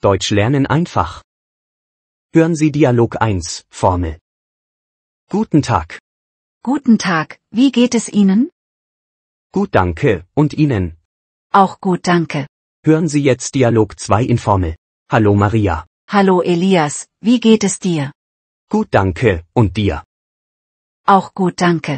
Deutsch lernen einfach. Hören Sie Dialog 1, Formel. Guten Tag. Guten Tag, wie geht es Ihnen? Gut danke, und Ihnen? Auch gut danke. Hören Sie jetzt Dialog 2 in Formel. Hallo Maria. Hallo Elias, wie geht es dir? Gut danke, und dir? Auch gut danke.